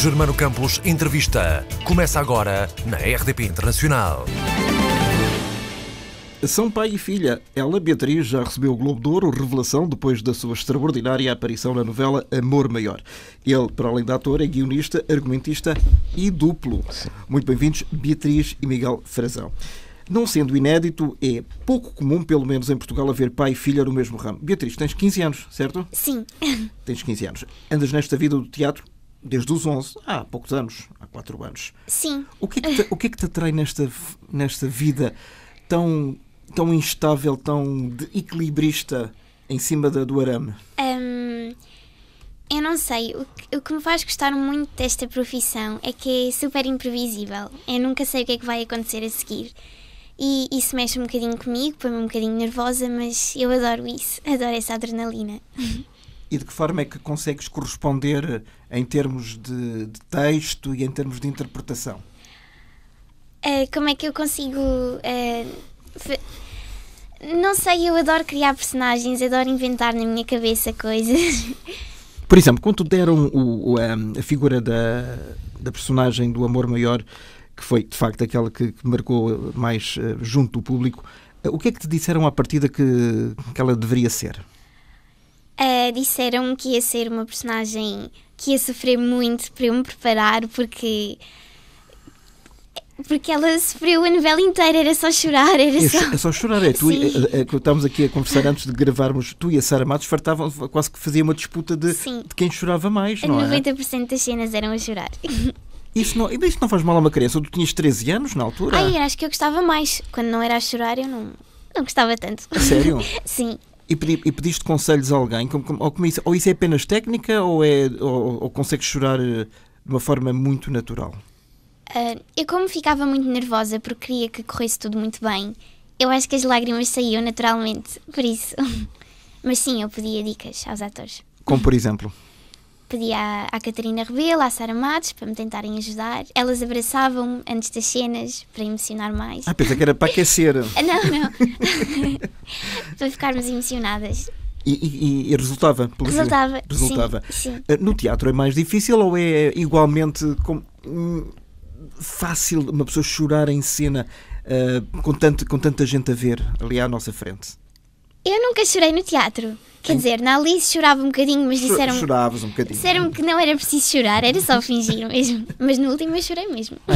Germano Campos Entrevista. Começa agora na RDP Internacional. São pai e filha. Ela, Beatriz, já recebeu o Globo de Ouro, revelação depois da sua extraordinária aparição na novela Amor Maior. Ele, para além de ator, é guionista, argumentista e duplo. Muito bem-vindos, Beatriz e Miguel Frazão. Não sendo inédito, é pouco comum, pelo menos em Portugal, haver pai e filha no mesmo ramo. Beatriz, tens 15 anos, certo? Sim. Tens 15 anos. Andas nesta vida do teatro desde os 11, há poucos anos, há 4 anos. Sim. O que é que te, o que é que te atrai nesta, nesta vida tão, tão instável, tão equilibrista em cima da, do arame? Um, eu não sei. O que, o que me faz gostar muito desta profissão é que é super imprevisível. Eu nunca sei o que é que vai acontecer a seguir. E isso mexe um bocadinho comigo, põe-me um bocadinho nervosa, mas eu adoro isso, adoro essa adrenalina. e de que forma é que consegues corresponder em termos de, de texto e em termos de interpretação? Uh, como é que eu consigo. Uh, não sei, eu adoro criar personagens, adoro inventar na minha cabeça coisas. Por exemplo, quando deram o, o, a figura da, da personagem do Amor Maior, que foi de facto aquela que, que marcou mais uh, junto do público, eh, o que é que te disseram à partida que, que ela deveria ser? uh, disseram que ia ser uma personagem que ia sofrer muito para eu me preparar, porque. Porque ela sofreu a novela inteira, era só chorar, era é, só... É só chorar, é. Tu, é, é, estávamos aqui a conversar antes de gravarmos, tu e a Sara Matos fartavam, quase que fazia uma disputa de, de quem chorava mais, não 90 é? 90% das cenas eram a chorar. Isso não, isso não faz mal a uma criança? Tu tinhas 13 anos na altura? Ai, acho que eu gostava mais. Quando não era a chorar, eu não, não gostava tanto. A sério? Sim. E, pedi, e pediste conselhos a alguém? Como, como, ou, como isso, ou isso é apenas técnica ou, é, ou, ou consegues chorar eh, de uma forma muito natural? Uh, eu, como ficava muito nervosa porque queria que corresse tudo muito bem, eu acho que as lágrimas saíam naturalmente, por isso. Mas sim, eu pedia dicas aos atores. Como por exemplo? pedi à, à Catarina Rebelo, à Sara Matos para me tentarem ajudar. Elas abraçavam-me antes das cenas para emocionar mais. Ah, pensa que era para aquecer. Ah, não, não. para ficarmos emocionadas. E, e, e, resultava? Resultava. Resultava. Sim, sim. Ah, no teatro é mais difícil ou é igualmente com, hum, fácil uma pessoa chorar em cena uh, com, tanto, com tanta gente a ver ali à nossa frente? Eu nunca chorei no teatro. Quer dizer, na Alice chorava um bocadinho, mas disseram. Choravas um bocadinho. Disseram que não era preciso chorar, era só fingir mesmo. Mas no último eu chorei mesmo. Ah,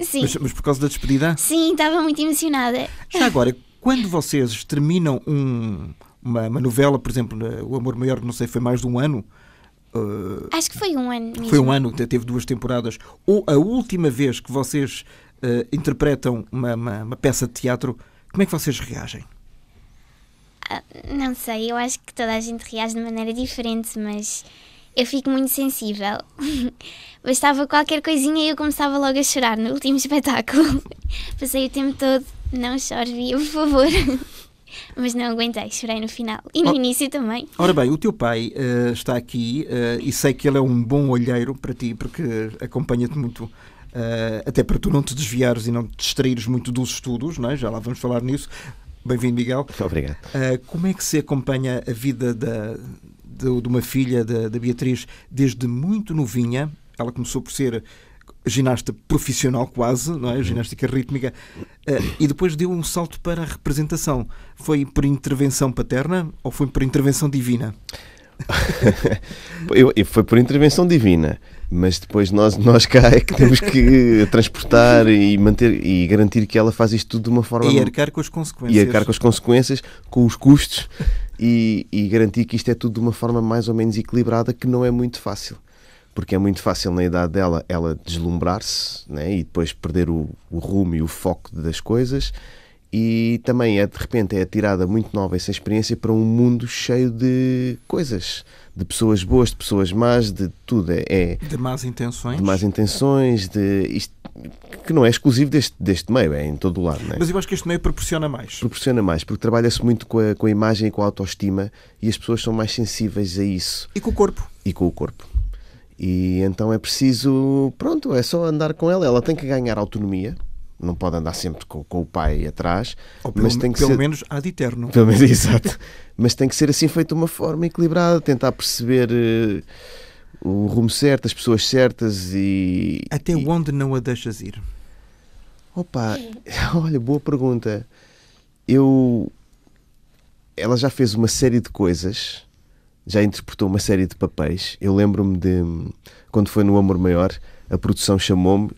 é? Sim. Mas, mas por causa da despedida? Sim, estava muito emocionada. Já agora, quando vocês terminam um, uma, uma, novela, por exemplo, O Amor Maior, não sei, foi mais de um ano. Uh, Acho que foi um ano mesmo. Foi um ano, teve duas temporadas. Ou a última vez que vocês uh, interpretam uma, uma, uma peça de teatro, como é que vocês reagem? Ah, não sei, eu acho que toda a gente reage de maneira diferente, mas eu fico muito sensível. Bastava qualquer coisinha e eu começava logo a chorar no último espetáculo. Passei o tempo todo, não chore, Bia, por favor. Mas não aguentei, chorei no final e no oh, início também. Ora bem, o teu pai uh, está aqui uh, e sei que ele é um bom olheiro para ti, porque acompanha-te muito Uh, até para tu não te desviares e não te distraires muito dos estudos, não é? já lá vamos falar nisso, Bem-vindo, Miguel. Muito obrigado. Uh, como é que se acompanha a vida da, de, de uma filha da, da Beatriz desde muito novinha? Ela começou por ser ginasta profissional quase, não é? Uhum. Ginástica rítmica. Ah, e depois deu um salto para a representação. Foi por intervenção paterna ou foi por intervenção divina? foi por intervenção divina mas depois nós, nós cá é que temos que transportar e manter e garantir que ela faz isto tudo de uma forma. E arcar com as consequências. E arcar com as consequências, com os custos e, e garantir que isto é tudo de uma forma mais ou menos equilibrada, que não é muito fácil. Porque é muito fácil na idade dela ela deslumbrar-se né, e depois perder o, o rumo e o foco das coisas e também é de repente é tirada muito nova essa experiência para um mundo cheio de coisas, de pessoas boas, de pessoas más, de tudo é, é de más intenções, de más intenções, de isto, que não é exclusivo deste, deste meio, é em todo o lado. É? Mas eu acho que este meio proporciona mais. Proporciona mais, porque trabalha-se muito com a, com a imagem e com a autoestima e as pessoas são mais sensíveis a isso. E com o corpo. E com o corpo. E então é preciso, pronto, é só andar com ela. Ela tem que ganhar autonomia, não pode andar sempre com, com o pai atrás. Ou pelo, mas tem que pelo ser, menos ad eterno. Pelo menos, exato. Mas tem que ser assim feito de uma forma equilibrada, tentar perceber uh, o rumo certo, as pessoas certas e. Até e... onde não a deixas ir? Opa, olha, boa pergunta. Eu. Ela já fez uma série de coisas, já interpretou uma série de papéis. Eu lembro-me de quando foi no Amor Maior, a produção chamou-me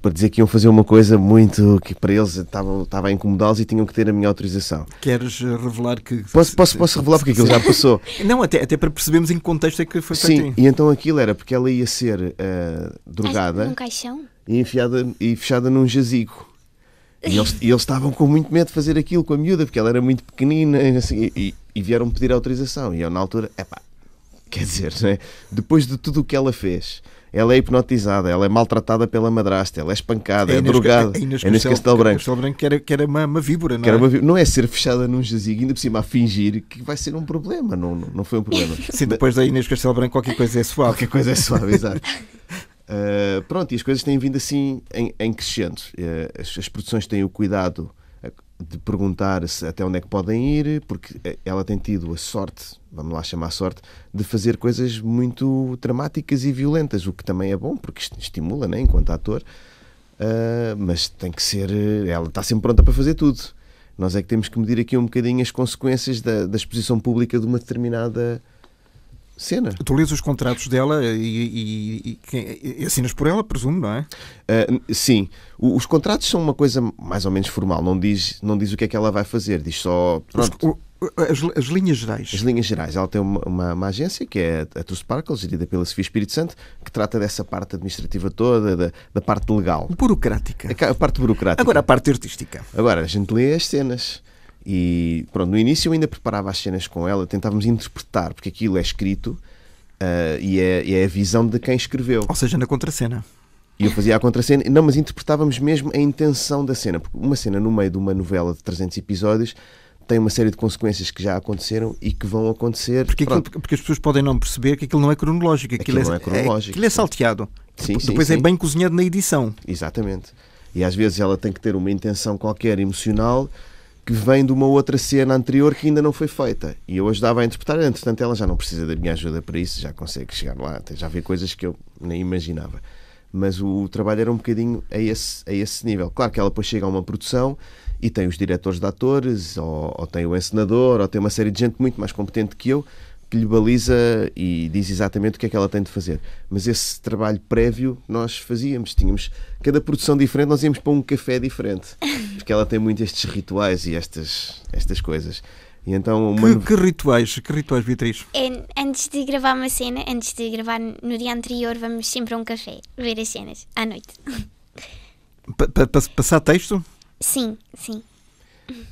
para dizer que iam fazer uma coisa muito que para eles estava, estava a incomodá-los e tinham que ter a minha autorização. Queres eh, revelar que. Posso, posso, posso revelar porque aquilo já passou. Não, até, até para percebermos em que contexto é que foi feito. Sim, e então aquilo era porque ela ia ser uh, drogada. Num caixão? E, enfiada, e fechada num jazigo. E eles, e eles estavam com muito medo de fazer aquilo com a miúda, porque ela era muito pequenina e, assim, e, e vieram pedir autorização. E eu, na altura, epá, Quer dizer, né? depois de tudo o que ela fez, ela é hipnotizada, ela é maltratada pela madrasta, ela é espancada, é, é drogada. É Inês, é Castelo, Branco. Castelo Branco que era, que era uma, uma víbora, não que é? Uma víbora. Não é ser fechada num jazigo, ainda por cima a fingir que vai ser um problema. Não, não foi um problema. Sim, depois da Inês Castelo Branco qualquer coisa é suave. Qualquer coisa é suave, exato. Uh, pronto, e as coisas têm vindo assim em, em crescendo. Uh, as, as, produções têm o cuidado de perguntar se até onde é que podem ir, porque eh, ela tem tido a sorte, vamos lá chamar sorte, de fazer coisas muito dramáticas e violentas, o que também é bom, porque estimula, né, enquanto ator, uh, mas tem que ser. Ela está sempre pronta para fazer tudo. Nós é que temos que medir aqui um bocadinho as consequências da, da exposição pública de uma determinada cena. Tu lês os contratos dela e, e, e, e assinas por ela, presumo, não é? Uh, sim. O, os contratos são uma coisa mais ou menos formal. Não diz, não diz o que é que ela vai fazer, diz só. Pronto. Os, o... As, as, linhas gerais. As linhas gerais. Ela tem uma, uma, uma agência que é a True Sparkle, gerida pela Sofia Espírito Santo, que trata dessa parte administrativa toda, da, da parte legal. Burocrática. A, a, parte burocrática. Agora a parte artística. Agora a gente lê as cenas. E pronto, no início eu ainda preparava as cenas com ela, tentávamos interpretar, porque aquilo é escrito uh, e, é, e, é, a visão de quem escreveu. Ou seja, na contracena. E eu fazia a contracena, não, mas interpretávamos mesmo a intenção da cena, porque uma cena no meio de uma novela de 300 episódios tem uma série de consequências que já aconteceram e que vão acontecer. Porque, aquilo, porque as pessoas podem não perceber que aquilo não é cronológico, aquilo, aquilo é, não é, cronológico, é, aquilo é salteado. Sim, Depois sim, é bem cozinhado na edição. Exatamente. E às vezes ela tem que ter uma intenção qualquer emocional que vem de uma outra cena anterior que ainda não foi feita. E eu ajudava a interpretar, entretanto ela já não precisa da minha ajuda para isso, já consegue chegar lá, já vê coisas que eu nem imaginava. Mas o, trabalho era um bocadinho a esse, a esse nível. Claro que ela depois chega a uma produção e tem os diretores de atores, ou, ou tem o encenador, ou tem uma série de gente muito mais competente que eu, que lhe baliza e diz exatamente o que é que ela tem de fazer. Mas esse trabalho prévio nós fazíamos, tínhamos cada produção diferente, nós íamos para um café diferente, porque ela tem muito estes rituais e estas, estas coisas. E então uma... que, que rituais, que rituais, Beatriz? É, antes de gravar uma cena, antes de gravar no dia anterior, vamos sempre a um café ver as cenas à noite. Para pa, passar texto? Sim, sim.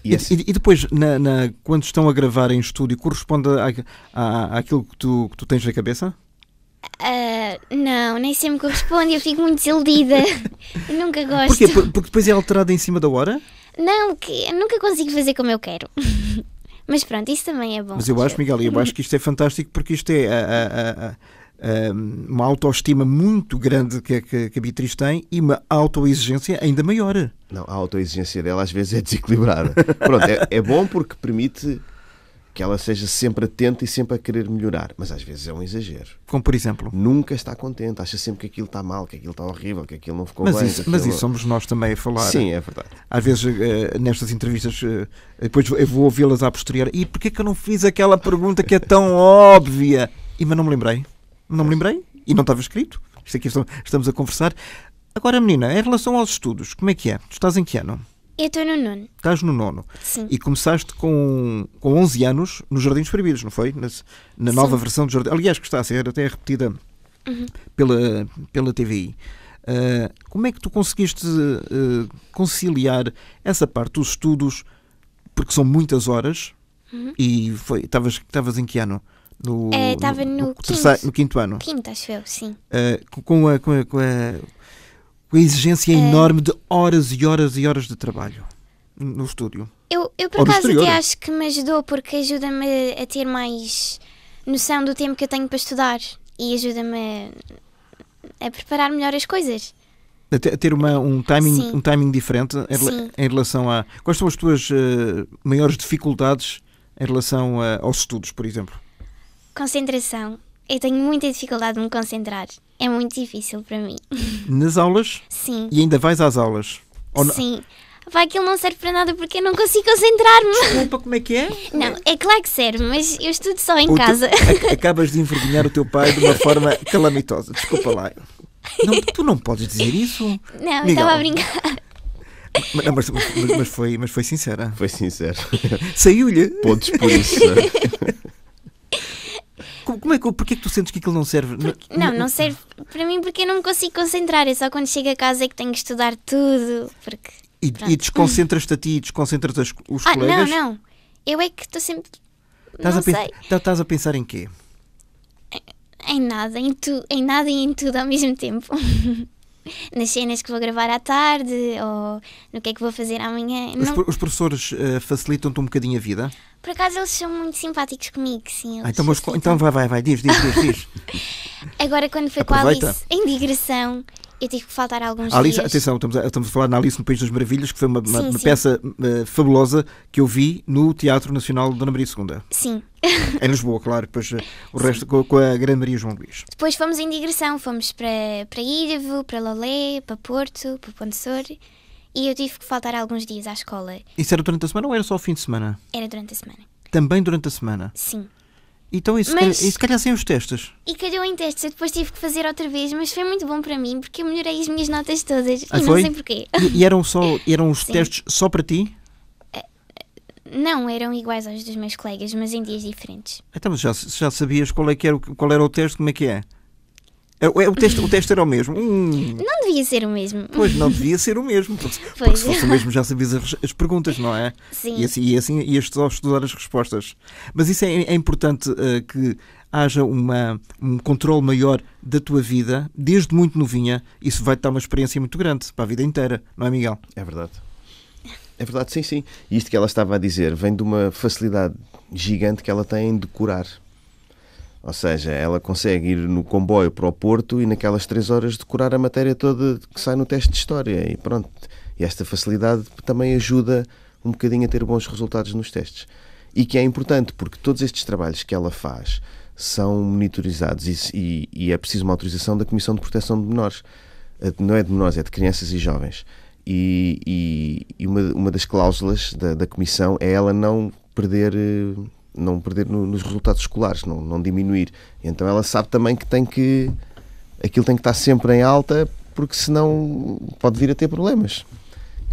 E, é assim. e, e depois, na, na, quando estão a gravar em estúdio, corresponde à, à, àquilo que tu, que tu tens na cabeça? Uh, não, nem sempre corresponde, eu fico muito desiludida. eu nunca gosto. Porquê? Porque depois é alterado em cima da hora? Não, que nunca consigo fazer como eu quero. Mas pronto, isso também é bom. Mas eu acho, Miguel, eu acho que isto é fantástico porque isto é a, a, a, uma autoestima muito grande que a, que a Beatriz tem e uma autoexigência ainda maior. Não, a autoexigência dela às vezes é desequilibrada. Pronto, é, é bom porque permite que ela seja sempre atenta e sempre a querer melhorar, mas às vezes é um exagero. Como por exemplo? Nunca está contente, acha sempre que aquilo está mal, que aquilo está horrível, que aquilo não ficou mas bem. Isso, aquilo... Mas isso somos nós também a falar. Sim, é verdade. Às vezes uh, nestas entrevistas, uh, depois eu vou ouvi-las à posterior, e porquê que eu não fiz aquela pergunta que é tão óbvia? E mas não me lembrei. Não me lembrei? E não estava escrito? Isto aqui estamos a conversar. Agora, menina, em relação aos estudos, como é que é? Tu estás em que ano? Eu estou no nono. Estás no nono. Sim. E começaste com, com 11 anos nos Jardins Proibidos, não foi? Na, na nova versão dos Jardins. Aliás, que está a ser até repetida uhum. pela, pela TVI. Uh, ah, como é que tu conseguiste uh, conciliar essa parte dos estudos, porque são muitas horas, uhum. e estavas em que ano? No, estava é, no, no, no, quinto ano. Quinto, acho eu, sim. Uh, com, a, com, a, com, a, com a exigência é, é... enorme de horas e horas e horas de trabalho no estúdio. Eu, eu por acaso até acho que me ajudou porque ajuda-me a ter mais noção do tempo que eu tenho para estudar e ajuda-me a, preparar melhor as coisas. A, ter uma, um, timing, um timing diferente em, em, relação a. Quais são as tuas uh, maiores dificuldades em relação a, aos estudos, por exemplo? Concentração. Eu tenho muita dificuldade de me concentrar. É muito difícil para mim. Nas aulas? Sim. E ainda vais às aulas? Sim. Vai que ele não serve para nada porque eu não consigo concentrar-me. Desculpa, como é que é? Não, é claro que serve, mas eu estudo só em o casa. Te... Acabas de envergonhar o teu pai de uma forma calamitosa. Desculpa lá. Não, tu não podes dizer isso. Não, Miguel. estava a brincar. Não, mas, mas, mas, foi, mas foi sincera. Foi sincera. Saiu-lhe. Pontos por isso. Como é que, porquê que tu sentes que aquilo não serve? Porque, não, não serve para mim porque eu não me consigo concentrar. É só quando chego a casa é que tenho que estudar tudo. Porque, e, e desconcentras-te a ti e desconcentras os ah, colegas? Não, não. Eu é que estou sempre. Estás não a, sei. Tá, estás a pensar em quê? Em nada, em, tu, em nada e em tudo ao mesmo tempo. nas cenas que vou gravar à tarde ou no que é que vou fazer amanhã. Os, não... os professores uh, facilitam-te um bocadinho a vida? Por acaso eles são muito simpáticos comigo, sim. Ah, então, então vai, vai, vai, diz, diz, diz. diz. Agora, quando foi Aproveita. com a Alice em digressão, eu tive que faltar alguns Alice, dias. Atenção, estamos a, estamos a falar na Alice no País das Maravilhas, que foi uma, sim, uma sim. peça uh, fabulosa que eu vi no Teatro Nacional de Dona Maria II. Sim. em Lisboa, claro, depois eh, o sim. resto com, com, a Grande Maria João Luís. Depois fomos em digressão, fomos para, para para Lolé, para Porto, para Pontessori. e eu tive que faltar alguns dias à escola. Isso era durante a semana ou era só o fim de semana? Era durante a semana. Também durante a semana? Sim. Então isso, mas... isso calhar sem os testes. E calhou em testes, eu depois tive que fazer outra vez, mas foi muito bom para mim porque eu melhorei as minhas notas todas ah, e foi? não sei porquê. E, e eram só eram os Sim. testes só para ti? Eh, eh, não, eram iguais aos dos meus colegas, mas em dias diferentes. Então, mas já, já sabias qual, é que era, qual era o teste, como é que é? É, é, o texto, o texto era o mesmo. Hum. Não devia ser o mesmo. Pois, não devia ser o mesmo. Porque, porque se fosse o mesmo já sabias as, as perguntas, não é? Sim. E assim, e assim ias só estudar as respostas. Mas isso é, é importante uh, que haja uma, um controle maior da tua vida, desde muito novinha. Isso vai-te dar uma experiência muito grande para a vida inteira, não é, Miguel? É verdade. É verdade, sim, sim. E isto que ela estava a dizer vem de uma facilidade gigante que ela tem de curar ou seja, ela consegue ir no comboio para o Porto e naquelas três horas decorar a matéria toda que sai no teste de História. E pronto, e esta facilidade também ajuda um bocadinho a ter bons resultados nos testes. E que é importante, porque todos estes trabalhos que ela faz são monitorizados e, e, e é preciso uma autorização da Comissão de Proteção de Menores. Não é de menores, é de crianças e jovens. E, e uma, uma das cláusulas da, da Comissão é ela não perder eh, não perder no, nos resultados escolares, não, não diminuir. Então ela sabe também que tem que aquilo tem que estar sempre em alta, porque senão pode vir a ter problemas.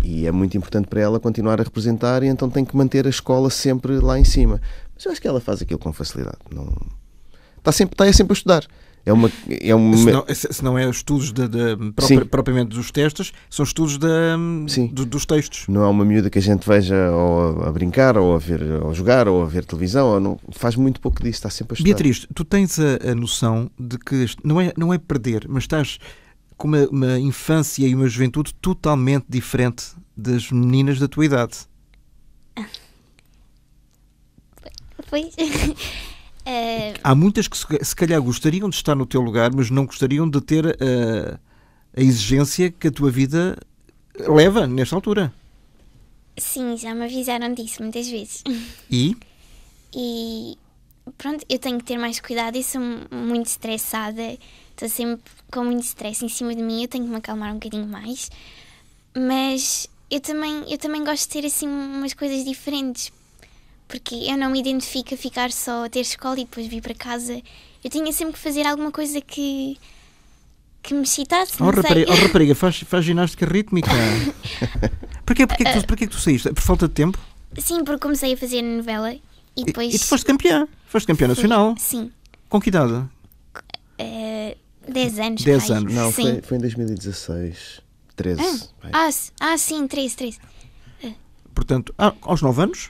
E é muito importante para ela continuar a representar e então tem que manter a escola sempre lá em cima. Mas eu acho que ela faz aquilo com facilidade. Não... Está, sempre, está sempre a estudar. É uma, é uma... Se, não, se não é estudos de, de, própria, propriamente dos testes, são estudos de, dos textos. Não é uma miúda que a gente veja ou a brincar, ou a ver, ou a jogar, ou a ver televisão, ou não, faz muito pouco disso, está sempre a estudar. Beatriz, tu tens a, a noção de que não é, não é perder, mas estás com uma, uma infância e uma juventude totalmente diferente das meninas da tua idade. Ah. Pois. É... Há muitas que se calhar gostariam de estar no teu lugar, mas não gostariam de ter a, eh, a exigência que a tua vida leva nesta altura. Sim, já me avisaram disso muitas vezes. E? E pronto, eu tenho que ter mais cuidado e sou muito estressada, estou sempre com muito stress em cima de mim, eu tenho que me acalmar um bocadinho mais. Mas eu também, eu também gosto de ter assim umas coisas diferentes porque eu não me identifico a ficar só a ter escola e depois vir para casa. Eu tinha sempre que fazer alguma coisa que que me excitasse. Oh, rapariga, oh, rapariga faz, faz ginástica rítmica. porquê, porquê, que tu, ah. porquê que tu saíste? Por falta de tempo? Sim, porque comecei a fazer novela e depois. E, e tu foste campeã? Foste campeã nacional? Sim. Com que idade? 10 eh, anos. 10 anos. Não, sim. foi, foi em 2016. 13. Ah, ah, ah sim, 13, 13. Portanto, ah, aos 9 anos?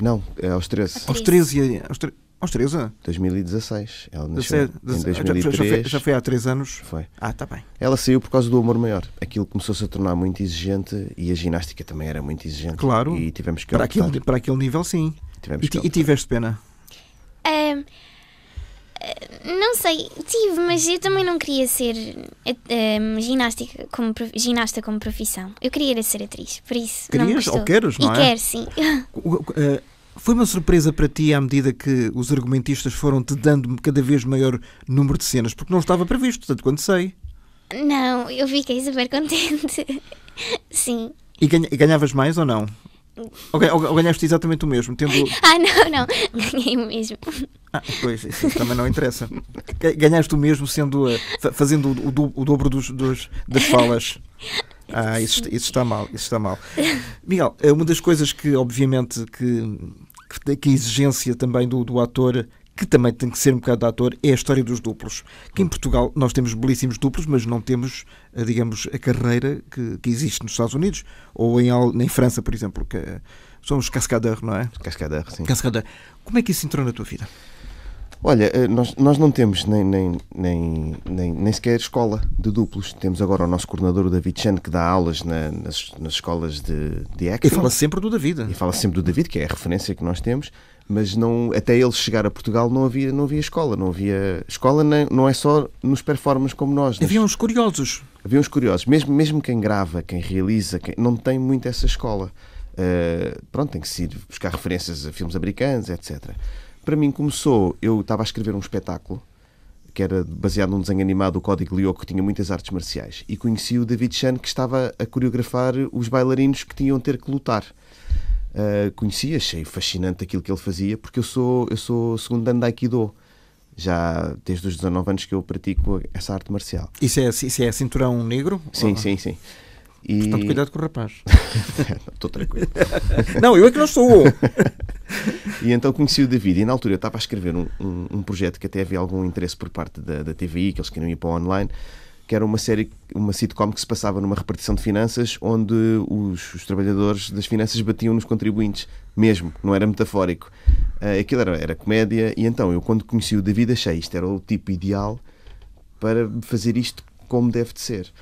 Não, é aos 13. Aos 13. Aos Aos 13? 2016. Ela nasceu Já, já, foi, já, foi, há 3 anos? Foi. Ah, está bem. Ela saiu por causa do amor maior. Aquilo começou-se a tornar muito exigente e a ginástica também era muito exigente. Claro. E tivemos que para aquele Para aquele nível, sim. Tivemos e, e tiveste pena? Um, eh, não sei, tive, mas eu também não queria ser um, eh, eh, ginástica como, ginasta como profissão. Eu queria era ser atriz, por isso. Querias ou queres, não e é? E quero, sim. Foi uma surpresa para ti à medida que os argumentistas foram-te dando cada vez maior número de cenas, porque não estava previsto, tanto quanto sei. Não, eu fiquei super contente. sim. E ganhavas mais ou não? Ou ganhaste exatamente o mesmo, tendo... Ah, não, não, ganhei o mesmo. Ah, pois, isso também não interessa. Ganhaste o mesmo sendo, eh, fazendo o, do, o dobro dos, dos, das falas. Ah, isso, isso está mal, isso está mal. Miguel, eh, uma das coisas que, obviamente, que, que, a exigência também do, do ator que também tem que ser um bocado de ator, é a história dos duplos. Que em hum. Portugal nós temos belíssimos duplos, mas não temos, eh, digamos, a carreira que, que existe nos Estados Unidos ou em, em França, por exemplo, que eh, somos os não é? Cascadeur, sim. Cascadeur. Como é que isso entrou na tua vida? Olha, eh, nós, nós não temos nem, nem, nem, nem, nem sequer escola de duplos. Temos agora o nosso coordenador, o David Chan, que dá aulas na, nas, nas escolas de, de acting. E fala sempre do David. E fala sempre do David, que é a referência que nós temos mas não, até ele chegar a Portugal não havia, não havia escola. Não havia escola, nem, não é só nos performances como nós. Havia uns curiosos. Havia uns curiosos. Mesmo, mesmo quem grava, quem realiza, quem, não tem muito essa escola. Uh, pronto, tem que se ir buscar referências a filmes americanos, etc. Para mim começou, eu estava a escrever um espetáculo que era baseado num desenho animado, o Código Lyoko, que tinha muitas artes marciais, e conheci o David Chan, que estava a coreografar os bailarinos que tinham ter que lutar uh, conheci, achei fascinante aquilo que ele fazia, porque eu sou, eu sou segundo ano de Aikido. Já desde os 19 anos que eu pratico essa arte marcial. Isso é, isso é cinturão negro? Sim, ou... Ah. sim, sim. E... Portanto, cuidado com o rapaz. Estou tranquilo. não, eu é que não sou. e então conheci o David e na altura eu estava a escrever um, um, um projeto que até havia algum interesse por parte da, da TVI, que eles queriam ir para o online, que era uma série, uma sitcom que se passava numa repartição de finanças onde os, os trabalhadores das finanças batiam nos contribuintes, mesmo, não era metafórico. Uh, aquilo era, era comédia, e então eu, quando conheci o David, achei isto era o tipo ideal para fazer isto como deve de ser.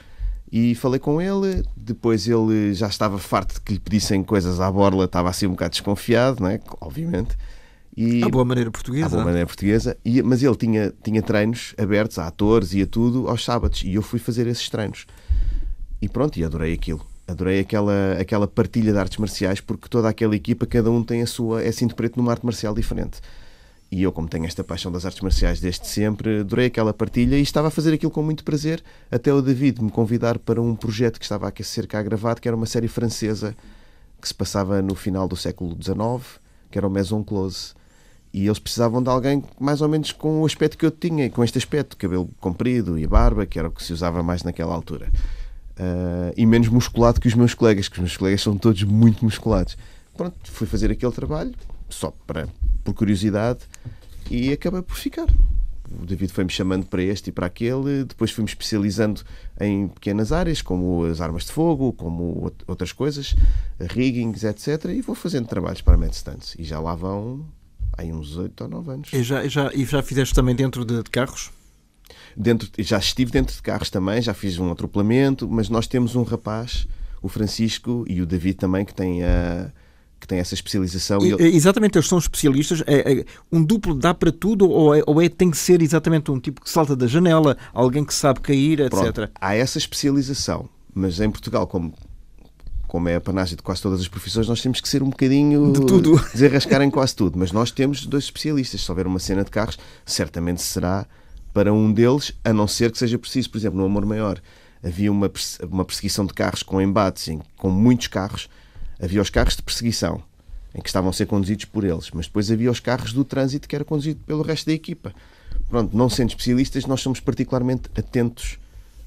E falei com ele, depois ele já estava farto de que lhe pedissem coisas à borla, estava assim um bocado desconfiado, não é? obviamente. E, a boa maneira portuguesa. A boa maneira portuguesa. E, mas ele tinha, tinha treinos abertos a atores e a tudo aos sábados. E eu fui fazer esses treinos. E pronto, e adorei aquilo. Adorei aquela, aquela partilha de artes marciais, porque toda aquela equipa, cada um tem a sua, é cinto assim preto numa arte marcial diferente. E eu, como tenho esta paixão das artes marciais desde sempre, adorei aquela partilha e estava a fazer aquilo com muito prazer, até o David me convidar para um projeto que estava a ser cá gravado, que era uma série francesa que se passava no final do século XIX, que era o Maison Close. E eles precisavam de alguém mais ou menos com o aspecto que eu tinha, com este aspecto, cabelo comprido e barba, que era o que se usava mais naquela altura. Uh, e menos musculado que os meus colegas, que os meus colegas são todos muito musculados. Pronto, fui fazer aquele trabalho, só para, por curiosidade, e acabei por ficar. O David foi-me chamando para este e para aquele, depois fui-me especializando em pequenas áreas, como as armas de fogo, como outras coisas, riggings, etc. E vou fazendo trabalhos para a Medstance. E já lá vão aí uns 8 ou 9 anos. E já, já, e já fizeste também dentro de, de carros? Dentro, já estive dentro de carros também, já fiz um atropelamento, mas nós temos um rapaz, o Francisco e o David também, que tem a eh, que tem essa especialização. E, Exatamente, eles são especialistas. É, é, um duplo dá para tudo ou, é, ou é, tem que ser exatamente um tipo que salta da janela, alguém que sabe cair, etc. Pronto, há essa especialização, mas em Portugal, como como é a panágio de quase todas as profissões, nós temos que ser um bocadinho. De tudo. Desarrascar em quase tudo. Mas nós temos dois especialistas. Se houver uma cena de carros, certamente será para um deles, a não ser que seja preciso. Por exemplo, no Amor Maior, havia uma, uma perseguição de carros com embates, em, com muitos carros. Havia os carros de perseguição, em que estavam a ser conduzidos por eles. Mas depois havia os carros do trânsito, que era conduzido pelo resto da equipa. Pronto, não sendo especialistas, nós somos particularmente atentos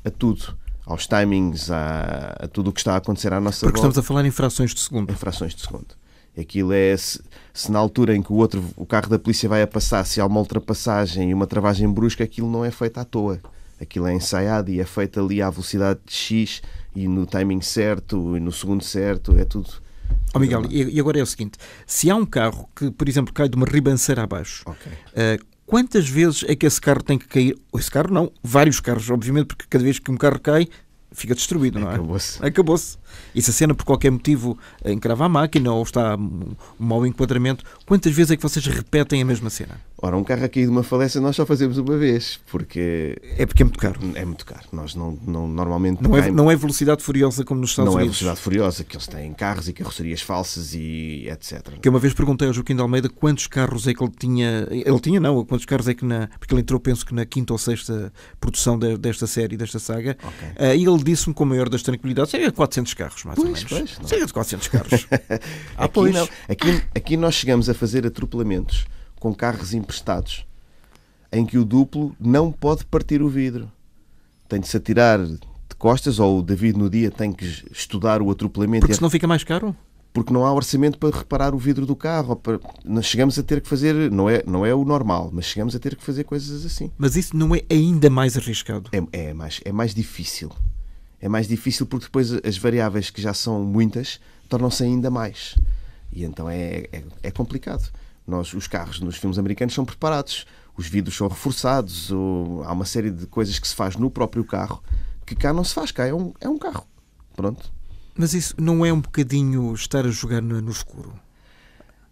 a tudo aos timings, a, a tudo o que está a acontecer à nossa Porque volta. estamos a falar em frações de segundo. Em frações de segundo. Aquilo é se, se, na altura em que o outro o carro da polícia vai a passar, se há uma ultrapassagem e uma travagem brusca, aquilo não é feito à toa. Aquilo é ensaiado e é feito ali à velocidade de X e no timing certo e no segundo certo, é tudo. Oh Miguel, e agora é o seguinte: se há um carro que, por exemplo, cai de uma ribanceira abaixo, okay. uh, quantas vezes é que esse carro tem que cair? Ou esse carro não, vários carros, obviamente, porque cada vez que um carro cai, fica destruído, não é? Acabou-se. Acabou-se. E se a cena por qualquer motivo eh, encrava a máquina ou está um mau enquadramento, quantas vezes é que vocês repetem a mesma cena? Ora, um carro aqui de uma falência nós só fazemos uma vez, porque. É porque é muito caro. É muito caro. Nós não, não normalmente. Não é, não é velocidade furiosa como nos Estados não é Unidos. Não é velocidade furiosa, que eles têm carros e carrocerias falsas e etc. Que uma vez perguntei ao Joaquim de Almeida quantos carros é que ele tinha. Ele tinha, não, quantos carros é que na. Porque ele entrou, penso que na quinta ou sexta produção desta série, desta saga. Okay. Uh, e ele disse-me com a maior das tranquilidades: é 400 carros carros, mais pois, ou menos. Pois, é? Cerca de 400 carros. ah, aqui, não, aqui, aqui nós chegamos a fazer atropelamentos com carros emprestados em que o duplo não pode partir o vidro. Tem de se atirar de costas ou o David no dia tem que estudar o atropelamento. Porque senão fica mais caro? Porque não há orçamento para reparar o vidro do carro. Para... Nós chegamos a ter que fazer, não é, não é o normal, mas chegamos a ter que fazer coisas assim. Mas isso não é ainda mais arriscado? É, é mais, é mais difícil é mais difícil porque depois as variáveis que já são muitas tornam-se ainda mais. E então é, é, é, complicado. Nós, os carros nos filmes americanos são preparados, os vidros são reforçados, ou, há uma série de coisas que se faz no próprio carro que cá não se faz, cá é um, é um carro. Pronto. Mas isso não é um bocadinho estar a jogar no escuro?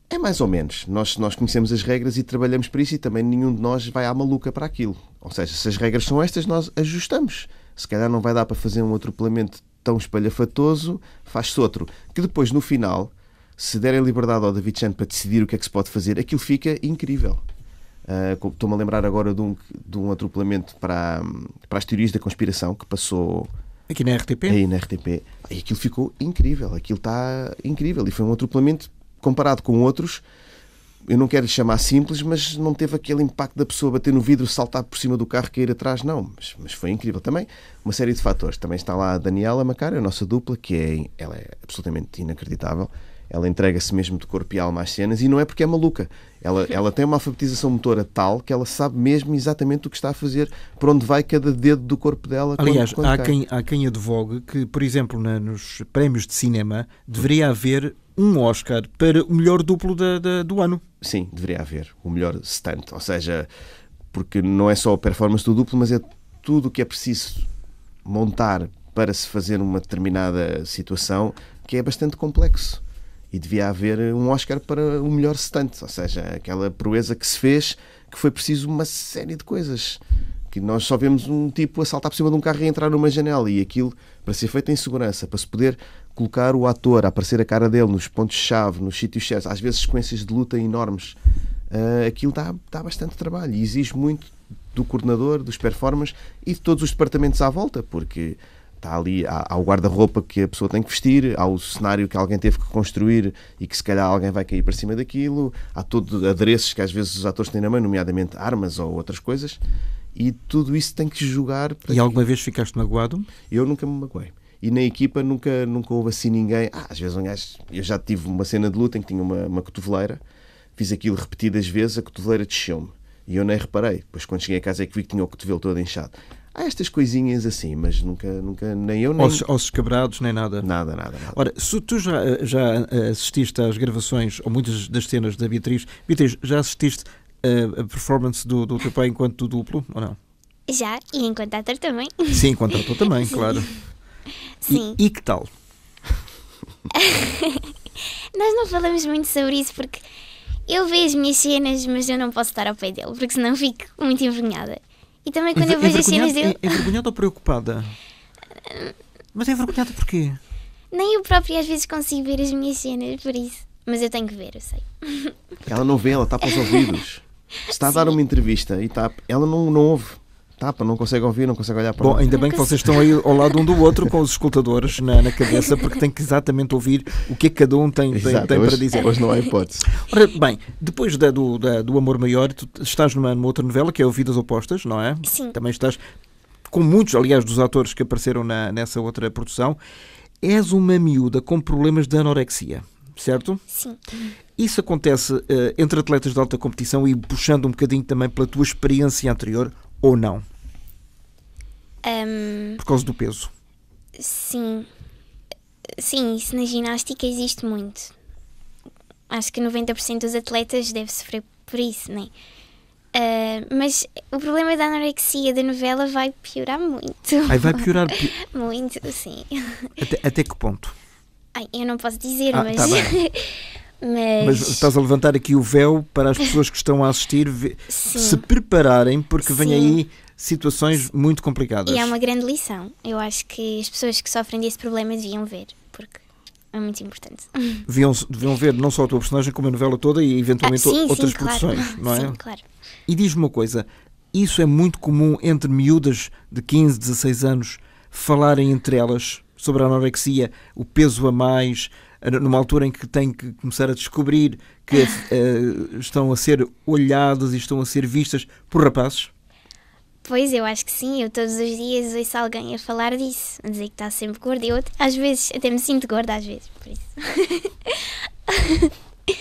É mais ou menos. Nós, nós conhecemos as regras e trabalhamos para isso e também nenhum de nós vai à maluca para aquilo. Ou seja, se as regras são estas, nós ajustamos se calhar não vai dar para fazer um atropelamento tão espalhafatoso, faz-se outro. Que depois, no final, se derem liberdade ao David Chan para decidir o que é que se pode fazer, aquilo fica incrível. Uh, Estou-me a lembrar agora de um, de um atropelamento para, para as teorias da conspiração que passou. Aqui na RTP? Aí na RTP. E aquilo ficou incrível, aquilo está incrível. E foi um atropelamento comparado com outros eu não quero chamar simples, mas não teve aquele impacto da pessoa bater no vidro, saltar por cima do carro, cair atrás, não. Mas, mas foi incrível também. Uma série de fatores. Também está lá a Daniela Macara, a nossa dupla, que é, ela é absolutamente inacreditável. Ela entrega-se mesmo de corpo e alma às cenas e não é porque é maluca. Ela, ela tem uma alfabetização motora tal que ela sabe mesmo exatamente o que está a fazer, por onde vai cada dedo do corpo dela. Aliás, quando, quando há, quem, há, quem, advogue que, por exemplo, na, nos prémios de cinema deveria haver um Oscar para o melhor duplo da, da, do ano sim, deveria haver o melhor stunt. Ou seja, porque não é só a performance do duplo, mas é tudo o que é preciso montar para se fazer uma determinada situação que é bastante complexo. E devia haver um Oscar para o melhor stunt, ou seja, aquela proeza que se fez que foi preciso uma série de coisas. Que nós só vemos um tipo a saltar por cima de um carro e entrar numa janela, e aquilo para ser feita em segurança, para se poder colocar o ator, a aparecer a cara dele nos pontos-chave, nos sítios-chave, às vezes sequências de luta enormes, uh, aquilo dá, dá bastante trabalho e exige muito do coordenador, dos performers e de todos os departamentos à volta, porque está ali, há, há o guarda-roupa que a pessoa tem que vestir, há o cenário que alguém teve que construir e que se calhar alguém vai cair para cima daquilo, há todo adereços que às vezes os atores têm na mão, nomeadamente armas ou outras coisas, e tudo isso tem que jogar. e alguma vez ficaste magoado? Eu nunca me magoei. E na equipa nunca, nunca houve assim ninguém. Ah, às vezes Eu já tive uma cena de luta em que tinha uma, uma cotoveleira, fiz aquilo repetidas vezes, a cotoveleira desceu-me. E eu nem reparei. Depois, quando cheguei a casa, é que vi que tinha o cotovelo todo inchado. Há estas coisinhas assim, mas nunca, nunca nem eu nem. Ossos, ossos quebrados, nem nada. Nada, nada. nada. Ora, se tu já, já assististe às gravações ou muitas das cenas da Beatriz, Beatriz, já assististe eh, a, performance do, do teu pai enquanto duplo, ou não? Já, e enquanto ator também. Sim, enquanto ator também, claro. Sim. E, e que tal? Nós não falamos muito sobre isso porque eu vejo as minhas cenas, mas eu não posso estar ao pé dele, porque senão fico muito envergonhada. E também quando Enver, eu vejo as cenas dele. Envergonhada ou preocupada? Mas envergonhada porquê? Nem eu própria às vezes consigo ver as minhas cenas, por isso. Mas eu tenho que ver, eu sei. Ela não vê, ela está para os ouvidos está a dar uma entrevista e está, ela não, não ouve tapa, tá, não consegue ouvir, não consegue olhar para Bom, ainda bem que vocês estão aí ao lado um do outro com os escutadores na, na cabeça, porque tem que exatamente ouvir o que é que cada um tem, tem, Exato, tem hoje, para dizer. Hoje não há hipótese. Ora, bem, depois da, do, da, do Amor Maior, tu estás numa, numa, outra novela que é ouvidas Opostas, não é? Sim. Também estás com muitos, aliás, dos atores que apareceram na, nessa outra produção. És uma miúda com problemas de anorexia certo? Sim. Isso acontece uh, entre atletas de alta competição e puxando um bocadinho também pela tua experiência anterior ou não? Um, Por causa do peso? Sim. Sim, isso na ginástica existe muito. Acho que 90% dos atletas deve sofrer por isso, não é? Uh, ah, mas o problema da anorexia da novela vai piorar muito. vai piorar? muito, sim. Até, até que ponto? Ai, eu não posso dizer, ah, mas... Tá mas... mas. estás a levantar aqui o véu para as pessoas que estão a assistir se prepararem, porque Sim. vem aí situações muito complicadas. E é uma grande lição. Eu acho que as pessoas que sofrem desse problema deviam ver, porque é muito importante. Deviam, deviam ver não só a tua personagem, como a novela toda e eventualmente ah, sim, outras sim, produções, claro. não é? Sim, claro. E diz-me uma coisa: isso é muito comum entre miúdas de 15, 16 anos falarem entre elas? sobre a anorexia, o peso a mais, numa altura em que tem que começar a descobrir que uh, estão a ser olhadas e estão a ser vistas por rapazes? Pois, eu acho que sim. Eu todos os dias ouço alguém a falar disso, a dizer que está sempre gorda. Eu às vezes até me sinto gorda, às vezes, por isso.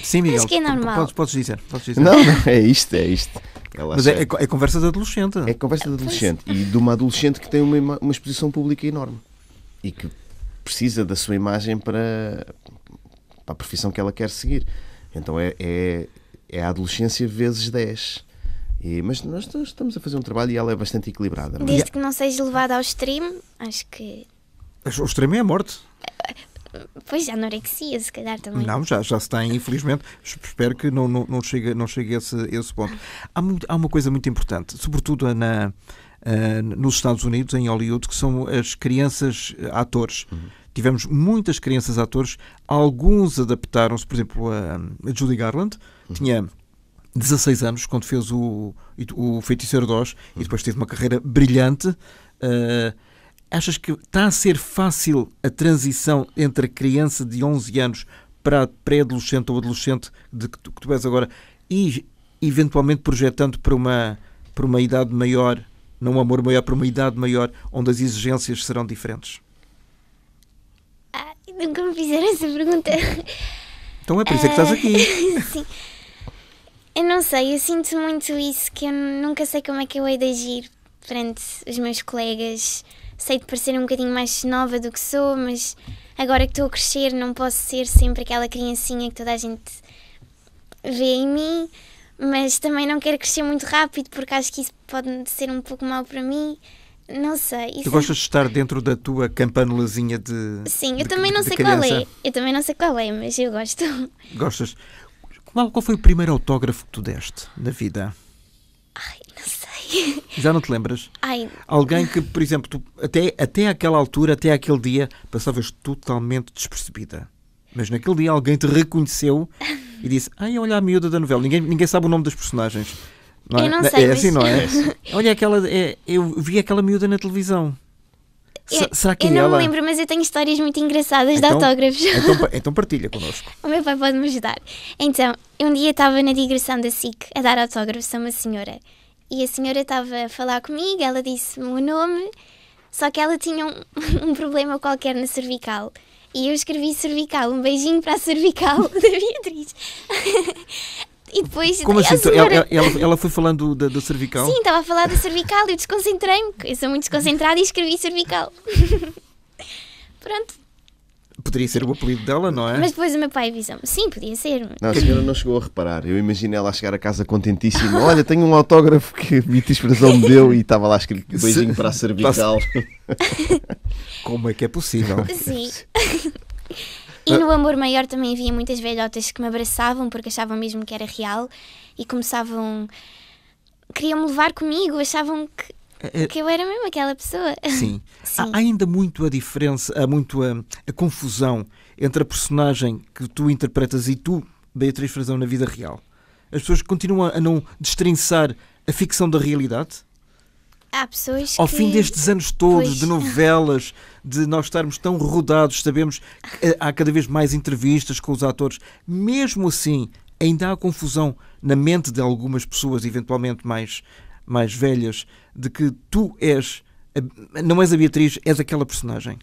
Sim, Miguel. Acho que é normal. Podes, podes, dizer, podes dizer. Não, não, é isto, é isto. Ela Mas é, é, é, conversa de adolescente. É conversa de adolescente. E de uma adolescente que tem uma, uma exposição pública enorme e que precisa da sua imagem para, para a profissão que ela quer seguir. Então é, é, é a adolescência vezes 10. E, mas nós estamos a fazer um trabalho e ela é bastante equilibrada. Mas... É? Desde que não seja levada ao extremo, acho que. O extremo é a morte. Pois, anorexia, se calhar também. Não, já, já se tem, infelizmente. Espero que não, não, não chegue, não chegue a esse, esse ponto. Há, muito, há uma coisa muito importante, sobretudo na, uh, nos Estados Unidos, em Hollywood, que são as crianças eh, atores. Uhum. Tivemos muitas crianças atores, alguns adaptaram-se, por exemplo, a, Judy Garland, uhum. tinha 16 anos quando fez o, o Feiticeiro de Oz uhum. e depois teve uma carreira brilhante. Uh, achas que está a ser fácil a transição entre a criança de 11 anos para a pré-adolescente ou adolescente de que tu, que tu és agora e eventualmente projetando para uma, para uma idade maior num amor maior para uma idade maior, onde as exigências serão diferentes? Ah, nunca me fizeram essa pergunta. Então é por isso é que estás aqui. Ah, sim. Eu não sei, eu sinto muito isso, que eu nunca sei como é que eu hei de agir perante os meus colegas. Sei de parecer um bocadinho mais nova do que sou, mas agora que estou a crescer não posso ser sempre aquela criancinha que toda a gente vê em mim mas também não quero crescer muito rápido porque acho que isso pode ser um pouco mal para mim. Não sei. Isso... Tu gostas de estar dentro da tua campanulazinha de. Sim, eu de, também não sei criança. qual é. Eu também não sei qual é, mas eu gosto. Gostas? Qual, qual foi o primeiro autógrafo que tu deste na vida? Ai, não sei. Já não te lembras? Ai. Alguém que, por exemplo, tu, até, até aquela altura, até aquele dia, passavas totalmente despercebida. Mas naquele dia alguém te reconheceu e disse: Ai, olha a miúda da novela, ninguém, ninguém sabe o nome dos personagens. Não é? Eu não sei. É mas... assim, não é? Assim, é? olha, aquela, é, eu vi aquela miúda na televisão. É, eu, Será que é eu não ela... me lembro, mas eu tenho histórias muito engraçadas então, de autógrafos. Então, então partilha connosco. o meu pai pode-me ajudar. Então, um dia estava na digressão da SIC a dar autógrafos a uma senhora. E a senhora estava a falar comigo, ela disse-me o nome, só que ela tinha um, um problema qualquer na cervical. E eu escrevi cervical, um beijinho para a cervical da Beatriz. E depois. Como assim? Senhora... Ela, ela, ela, foi falando da, da cervical? Sim, estava a falar da cervical e eu desconcentrei-me. Eu sou muito desconcentrada e escrevi cervical. Pronto. Poderia ser o apelido dela, não é? Mas depois o meu pai disse sim, podia ser. Não, a senhora não chegou a reparar. Eu imagino ela a chegar a casa contentíssima. Olha, tenho um autógrafo que a Mita Inspiração me deu e estava lá escrito beijinho para a cervical. Como é que é possível? Sim. E no Amor Maior também havia muitas velhotas que me abraçavam porque achavam mesmo que era real e começavam queriam me levar comigo, achavam que é, é- Porque eu era mesmo aquela pessoa. Sim. Sim. Há ainda muito a diferença, há muito a, a, confusão entre a personagem que tu interpretas e tu, Beatriz Frazão, na vida real. As pessoas continuam a não destrinçar a ficção da realidade? Há pessoas que. Ao fim destes anos todos, pois... de novelas, de nós estarmos tão rodados, sabemos ah. que eh, há cada vez mais entrevistas com os atores, mesmo assim, ainda há confusão na mente de algumas pessoas, eventualmente mais mais velhas, de que tu és, não és a Beatriz, és aquela personagem.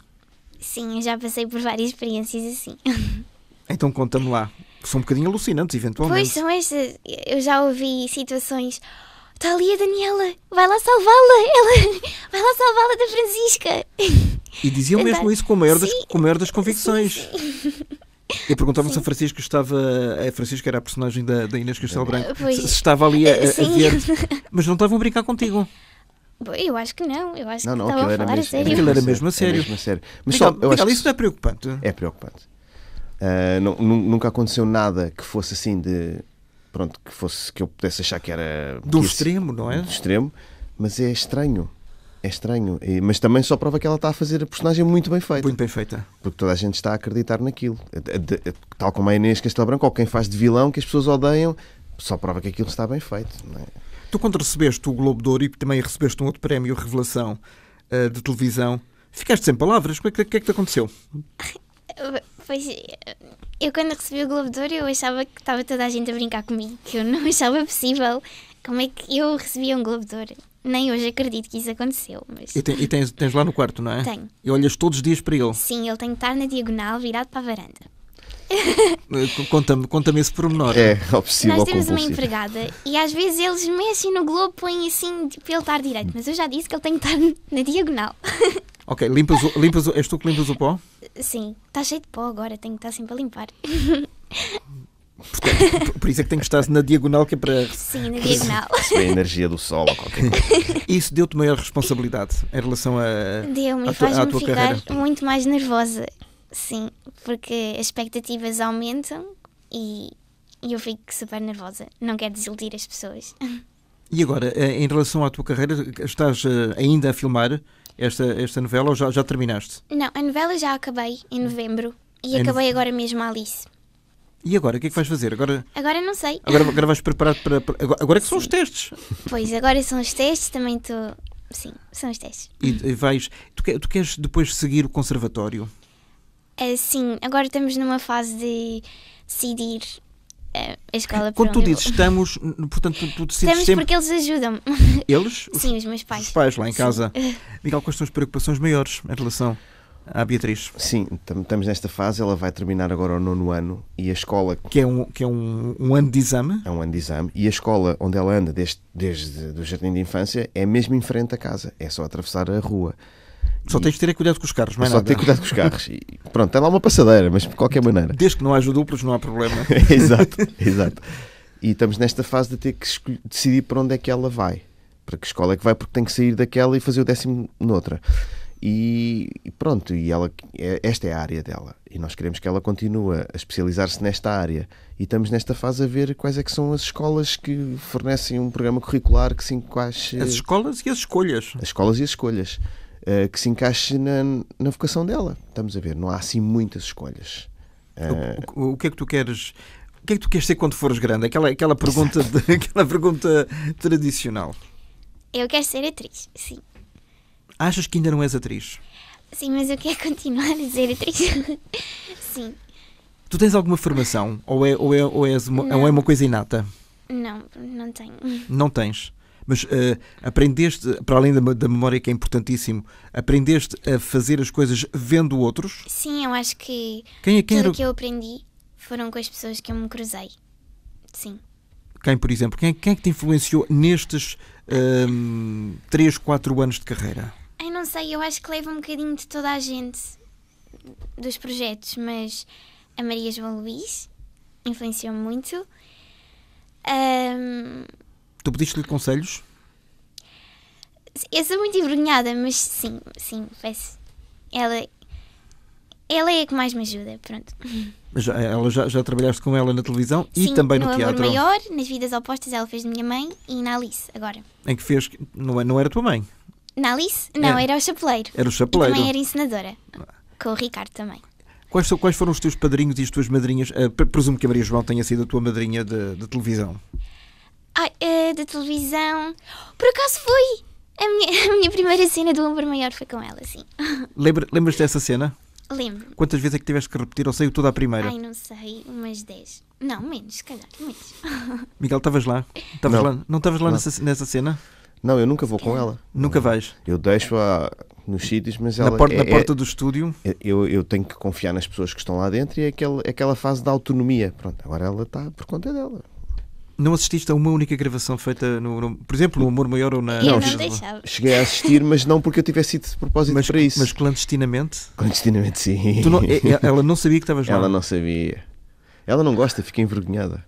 Sim, eu já passei por várias experiências assim. Então conta-me lá, que são um bocadinho alucinantes, eventualmente. Pois são estas, eu já ouvi situações. Está ali a Daniela, vai lá salvá-la, ela vai lá salvá-la da Francisca. E diziam mesmo então, isso com a maior, das, com maior das convicções. Sim, sim. Eu perguntava se a Francisco estava. A Francisco era a personagem da, da Inês Castelo Branco. Se, estava ali a, eh, a, ver. Mas não estavam a brincar contigo. Eu acho que não, eu acho não, não, que estava a falar mesmo, a sério. Aquilo era mesmo a sério. Mesmo a sério. Mas Miguel, só, eu Miguel, acho isso não é preocupante? É preocupante. Uh, não, nunca aconteceu nada que fosse assim de. Pronto, que fosse que eu pudesse achar que era. Do extremo, não é? Do extremo, mas é estranho. É estranho, mas também só prova que ela está a fazer a personagem muito bem feita. Muito bem feita. Porque toda a gente está a acreditar naquilo. É é é, tal como a Inês Castelo Branco, ou quem faz de vilão que as pessoas odeiam, só prova que aquilo está bem feito. É? Tu, quando recebeste o Globo de Ouro e também recebeste um outro prémio, Revelação, eh, de televisão, ficaste sem palavras. O que, que é que te aconteceu? Pois, eu quando recebi o Globo de Ouro, eu achava que estava toda a gente a brincar comigo, que eu não achava possível. Como é que eu recebia um Globo de Ouro? Nem hoje acredito que isso aconteceu. Mas... E, tem, e tens, tens, lá no quarto, não é? Tenho. E olhas todos os dias para ele? Sim, ele tem que estar na diagonal, virado para a varanda. Eh, conta-me conta esse pormenor. É, obsessivo Nós temos uma empregada e às vezes eles mexem no globo, põem assim para tipo, ele estar direito, mas eu já disse que ele tem que estar na diagonal. Ok, limpas, o, limpas o, és tu que limpas o pó? Sim, está cheio de pó agora, tenho que estar sempre a limpar. Portanto, por isso é que tem que estar na diagonal, que é para. Sim, na diagonal. a energia do sol ou qualquer coisa. Isso deu-te maior responsabilidade em relação a. Deu-me, faz-me ficar carreira. muito mais nervosa. Sim, porque as expectativas aumentam e eu fico super nervosa. Não quero desiludir as pessoas. E agora, eh, em relação à tua carreira, estás eh, ainda a filmar esta, esta novela ou já, já terminaste? Não, a novela já acabei em novembro e em acabei agora mesmo a Alice. E agora, o que é que vais fazer? Agora, agora não sei. Agora, agora vais preparar para. para agora, agora é que são os testes. Pois, agora são os testes, também estou. Tô... Sim, são os testes. E, e vais. Tu, tu queres depois seguir o conservatório? Uh, sim, agora estamos numa fase de decidir uh, a escola Quando tu dizes estamos, portanto, tu, tu decides Estamos sempre... porque eles ajudam Eles? Os, sim, os meus pais. Os pais lá em sim. casa. Miguel, quais são as preocupações maiores em relação à Beatriz. Sim, estamos nesta fase, ela vai terminar agora o nono ano e a escola. Que é um, que é um, um ano de exame? É um ano de exame. E a escola onde ela anda desde, desde o jardim de infância é mesmo em frente à casa, é só atravessar a rua. Só tens de é ter cuidado com os carros, mas Só ter cuidado com os carros. E, pronto, é lá uma passadeira, mas de qualquer maneira. Desde que não haja duplos, não há problema. exato, exato. E estamos nesta fase de ter que decidir para onde é que ela vai. Para que escola é que vai, porque tem que sair daquela e fazer o décimo noutra. E, pronto, e ela, é, esta é a área dela. E nós queremos que ela continue a especializar-se nesta área. E estamos nesta fase a ver quais é que são as escolas que fornecem um programa curricular que se encaixe... As escolas e as escolhas. As escolas e as escolhas. Uh, que se encaixe na, na vocação dela. Estamos a ver, não há assim muitas escolhas. Uh... O, eh, o, o que é que tu queres o que é que tu queres ser quando fores grande? Aquela, aquela, pergunta, de, aquela pergunta tradicional. Eu quero ser atriz, sim. Achas que ainda não és atriz? Sim, mas eu quero continuar a ser atriz. Sim. Tu tens alguma formação? Ou é, ou é, ou és uma, ou é uma coisa inata? Não, não tenho. Não tens? Mas uh, aprendeste, para além da, da, memória que é importantíssimo, aprendeste a fazer as coisas vendo outros? Sim, eu acho que quem, é, quem tudo o que eu aprendi foram com as pessoas que eu me cruzei. Sim. Quem, por exemplo, quem, quem é que te influenciou nestes um, 3, 4 anos de carreira? Ai, não sei, eu acho que leva um bocadinho de toda a gente dos projetos, mas a Maria João Luís influenciou muito. Um... Tu pediste-lhe conselhos? Eu sou muito envergonhada, mas sim, sim, peço. Ela, ela é a que mais me ajuda, pronto. Já, ela, já, já trabalhaste com ela na televisão sim, e também no, no teatro? Amor Maior, nas Vidas Opostas, ela fez de minha mãe e na Alice, agora. Em que fez. Não, é, não era tua mãe? Na Alice? Não, era, é. era o Chapeleiro. Era o Chapeleiro. E também era ensenadora, Com o Ricardo também. Quais, quais foram os teus padrinhos e as tuas madrinhas? Uh, presumo que a Maria João tenha sido a tua madrinha da televisão. Ah, uh, eh, da televisão. Por acaso foi? A minha, a minha primeira cena do Ombro Maior foi com ela, sim. Lembra, lembras dessa cena? Lembro. Quantas vezes é que tiveste que repetir ou saiu toda a primeira? Ai, não sei, umas 10. Não, menos, se calhar, menos. Miguel, estavas lá? Estavas lá? Não estavas lá não. Nessa, nessa cena? Não, eu nunca vou com ela. Nunca vais? Eu deixo-a nos sítios, mas ela. Na porta, é, na é- porta do estúdio? Eu, eu tenho que confiar nas pessoas que estão lá dentro e é aquela, é aquela fase da autonomia. Pronto, agora ela está por conta dela. Não assististe a uma única gravação feita, no, no por exemplo, no Amor Maior ou na. Não, não cheguei a assistir, mas não porque eu tivesse sido de propósito mas, para isso. Mas clandestinamente? Clandestinamente, sim. Não, é, ela não sabia que estavas lá? Ela não sabia. Ela não gosta, fica envergonhada.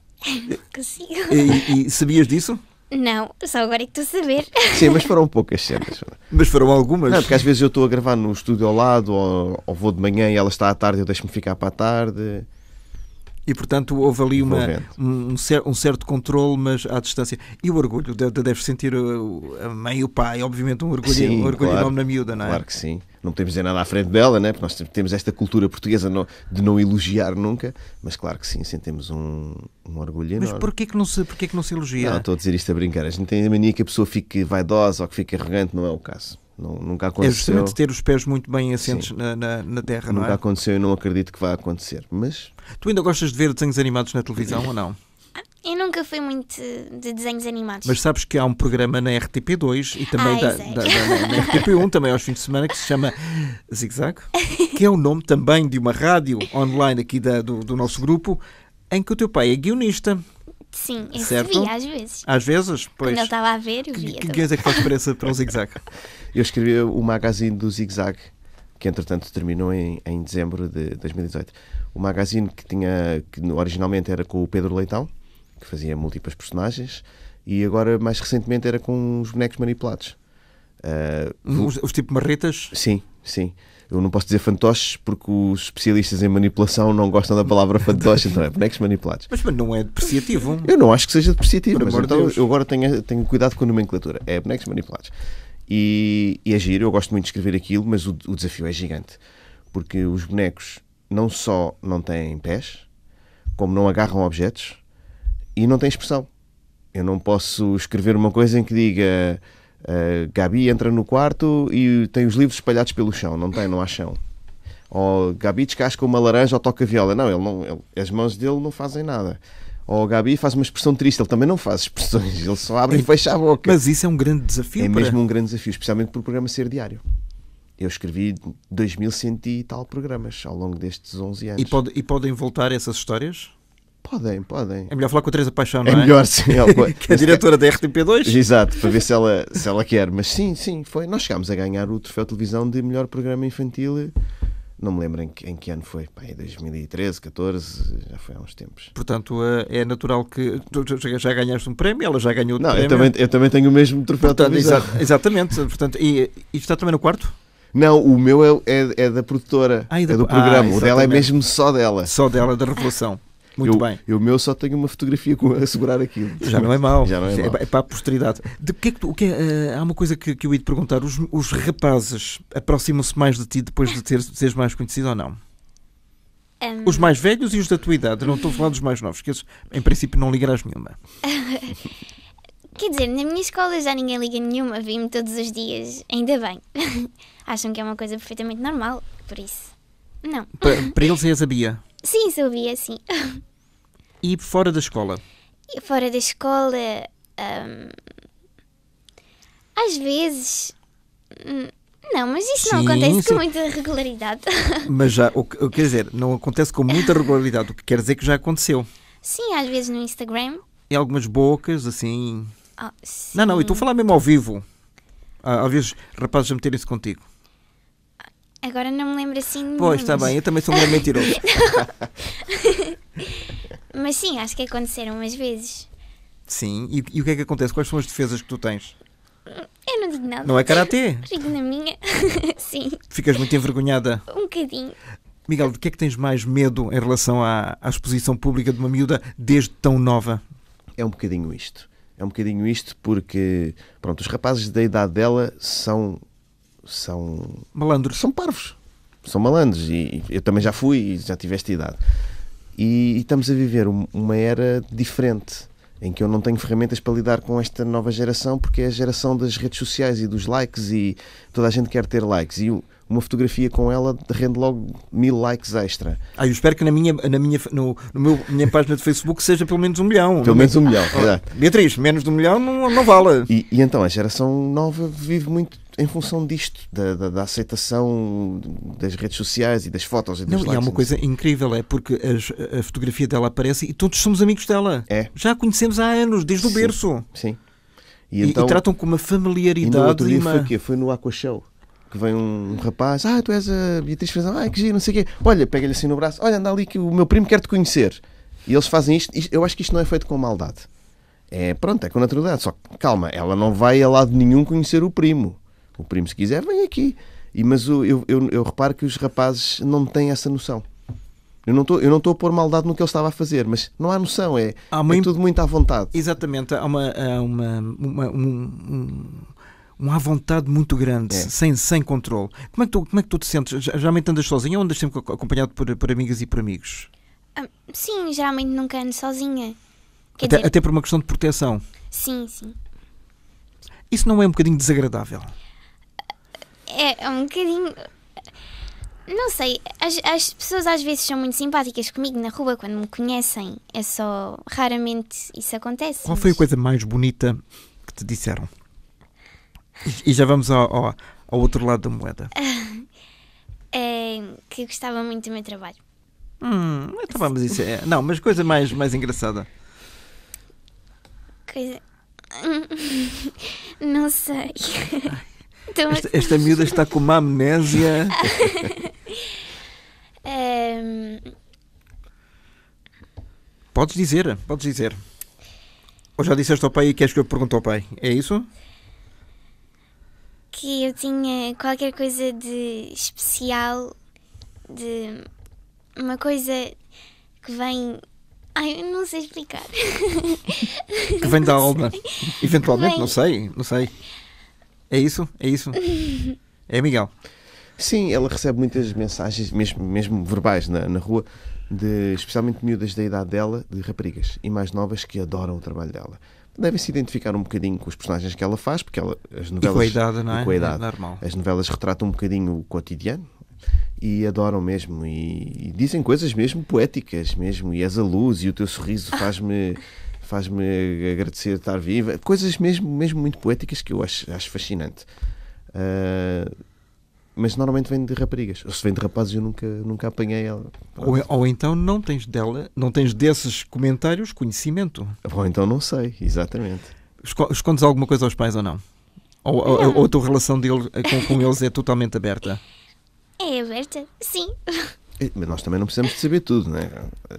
Não consigo. E, e sabias disso? Não, só agora é que estou a saber. Sim, mas foram poucas cenas. Mas foram algumas. Não, porque às vezes eu estou a gravar no estúdio ao lado, ou, ou vou de manhã e ela está à tarde, eu deixo-me ficar para a tarde. E, portanto, houve ali uma, um, um, certo controle, mas à distância. E o orgulho, deve, sentir uh, a mãe e o pai, obviamente, um orgulho, sim, um orgulho claro, enorme na miúda, não é? Claro que sim. Não podemos dizer nada à frente dela, né? porque nós temos esta cultura portuguesa de não elogiar nunca, mas claro que sim, sentimos um, um orgulho enorme. Mas porquê que não se, porquê que não se elogia? Não, estou a dizer isto a brincar. A gente tem a mania que a pessoa fique vaidosa ou que fique arrogante, não é o caso. Não, nunca aconteceu. É justamente ter os pés muito bem assentes na, na, na, terra, nunca não é? aconteceu e não acredito que vá acontecer, mas... Tu ainda gostas de ver desenhos animados na televisão ou não? Eu nunca fui muito de desenhos animados. Mas sabes que há um programa na RTP2 e também ah, da, é da, da, na RTP1, também aos fins de semana, que se chama Zigzag, que é o nome também de uma rádio online aqui da, do, do nosso grupo, em que o teu pai é guionista. Sim, eu certo? vi às vezes. Às vezes? Pois. Quando ele estava a ver, eu via. Que, que é que faz diferença para o zig-zag? eu escrevi o magazine do zig-zag, que entretanto terminou em, em dezembro de 2018. O magazine que tinha, que originalmente era com o Pedro Leitão, que fazia múltiplas personagens, e agora mais recentemente era com os bonecos manipulados. Uh, os, os tipo marretas? Sim, sim. Eu não posso dizer fantoches porque os especialistas em manipulação não gostam da palavra fantoche, então é bonecos manipulados. Mas, mas não é depreciativo? Eu não acho que seja depreciativo, mas então eu agora tenho, tenho cuidado com a nomenclatura. É bonecos manipulados. E, e é giro, eu gosto muito de escrever aquilo, mas o, o desafio é gigante. Porque os bonecos não só não têm pés, como não agarram objetos e não têm expressão. Eu não posso escrever uma coisa em que diga Uh, Gabi entra no quarto e tem os livros espalhados pelo chão. Não tem, não há chão. Ou Gabi descasca uma laranja ou toca viola. Não, ele não ele, as mãos dele não fazem nada. Ou Gabi faz uma expressão triste. Ele também não faz expressões. Ele só abre e fecha a boca. Mas isso é um grande desafio. É para... mesmo um grande desafio, especialmente por o programa ser diário. Eu escrevi 2100 e tal programas ao longo destes 11 anos. E, pode, e podem voltar essas histórias? Podem, podem. É melhor falar com a Teresa Paixão, é não é? É melhor, sim. Ela, que é a diretora da RTP2. Exato, para ver se ela, se ela quer. Mas sim, sim, foi. Nós chegámos a ganhar o troféu de televisão de melhor programa infantil. Não me lembro em que, em que ano foi. Pai, 2013, 14, já foi há uns tempos. Portanto, eh, é natural que tu já ganhaste um prémio, ela já ganhou outro não, prémio. Não, eu também, eu também tenho o mesmo troféu Portanto, de televisão. Exa exatamente. Portanto, e, e está também no quarto? Não, o meu é, é, é da produtora, ah, é da, é do programa. Ah, o dela é mesmo só dela. Só dela, da Revolução. Muito eu, bem. o meu só tenho uma fotografia com, a segurar aquilo. Já não é mau. Já não é, é, é para a posteridade. De, que é que tu, o que é, eh, há uma coisa que, que eu ia te perguntar. Os, os rapazes aproximam-se mais de ti depois de, seres mais conhecido ou não? Um... Os mais velhos e os da tua idade. Não estou a falar dos mais novos, que em princípio, não ligarás nenhuma. É? Quer dizer, na minha escola já ninguém liga nenhuma. Vim-me todos os dias. Ainda bem. Acham que é uma coisa perfeitamente normal, por isso. Não. Para, para eles é a Bia. Sim, subia, sim. E fora da escola? E fora da escola, hum, às vezes. Hum, não, mas isso não acontece com muita regularidade. Mas já, o, o, quer dizer, não acontece com muita regularidade, o que quer dizer que já aconteceu. Sim, às vezes no Instagram. E algumas bocas, assim. Oh, não, não, e estou a falar mesmo ao vivo. Ah, às vezes rapazes a meterem-se contigo. Agora não me lembro assim. Pois, está bem, eu também sou um grande mentiroso. mas sim, acho que aconteceram umas vezes. Sim, e, e, o que é que acontece? Quais são as defesas que tu tens? Eu não digo nada. Não é karatê? Digo na minha, sim. Ficas muito envergonhada? Um bocadinho. Miguel, de que é que tens mais medo em relação à, à exposição pública de uma miúda desde tão nova? É um bocadinho isto é um bocadinho isto porque pronto, os rapazes da idade dela são são malandros, são parvos, são malandros e eu também já fui e já tive esta idade. E, estamos a viver uma era diferente em que eu não tenho ferramentas para lidar com esta nova geração, porque é a geração das redes sociais e dos likes e toda a gente quer ter likes. E uma fotografia com ela rende logo mil likes extra. Ah, eu espero que na minha, na minha, no, no meu, minha página de Facebook seja pelo menos um milhão. Pelo menos um milhão, ah, Beatriz, menos de um milhão não, não vale. E, e então a geração nova vive muito em função disto, da, da, da aceitação das redes sociais e das fotos. E, das é likes, e há uma coisa incrível, é porque as, a fotografia dela aparece e todos somos amigos dela. É. Já a conhecemos há anos, desde o sim, berço. Sim. E, e, então, e, tratam com uma familiaridade. E no outro dia uma... foi o quê? Foi no Aqua Show que vem um rapaz, ah, tu és a Beatriz Frazão, ah, que giro, não sei o quê. Olha, pega-lhe assim no braço, olha, anda ali que o meu primo quer te conhecer. E eles fazem isto, eu acho que isto não é feito com maldade. É, pronto, é com naturalidade, só que calma, ela não vai a lado nenhum conhecer o primo o primo, se quiser, vem aqui. E, mas eu, eu, eu, eu reparo que os rapazes não têm essa noção. Eu não estou, eu não estou a pôr maldade no que ele estava a fazer, mas não há noção, é, há uma... é tudo muito à vontade. Exatamente, há uma, há uma, uma um, um, vontade muito grande, é. sem, sem controle. Como é, que tu, como é que tu te sentes? Geralmente andas sozinha ou andas sempre acompanhado por, por amigas e por amigos? Ah, sim, geralmente nunca ando sozinha. Quer até, dizer... até por uma questão de proteção. Sim, sim. Isso não é um bocadinho desagradável? É, é, um bocadinho. Não sei, as, as pessoas às vezes são muito simpáticas comigo na rua quando me conhecem. É só. Raramente isso acontece. Qual mas... foi a coisa mais bonita que te disseram? E, e já vamos ao, ao, ao, outro lado da moeda. é, que gostava muito do meu trabalho. Hum, então vamos isso. É, não, mas coisa mais, mais engraçada. Coisa. Não sei. Então, esta, esta miúda está com uma amnésia. um... Ehm, podes dizer, podes dizer. Ou já disseste ao pai e queres que eu pergunte ao pai? É isso? Que eu tinha qualquer coisa de especial, de uma coisa que vem. Ai, eu não sei explicar. que vem da alma. Eventualmente, vem... não sei, não sei. É isso? É isso? é Miguel. Sim, ela recebe muitas mensagens, mesmo, mesmo verbais, na, na rua, de, especialmente miúdas da idade dela, de raparigas e mais novas que adoram o trabalho dela. Devem se identificar um bocadinho com os personagens que ela faz, porque ela, as novelas. É? E com a idade, não é? Com a idade. É normal. As novelas retratam um bocadinho o cotidiano, e adoram mesmo e, e, dizem coisas mesmo poéticas mesmo e és a luz e o teu sorriso faz-me faz-me agradecer estar viva. Coisas mesmo, mesmo muito poéticas que eu acho, acho fascinante. Uh, mas normalmente vem de raparigas. Ou se vem de rapazes, eu nunca, nunca apanhei ela. Ou, é, ou, então não tens dela, não tens desses comentários conhecimento. Ou então não sei, exatamente. Escondes alguma coisa aos pais ou não? Ou, ou, ou a tua relação dele, com, com eles é totalmente aberta? É aberta, sim. Mas nós também não precisamos de saber tudo, né?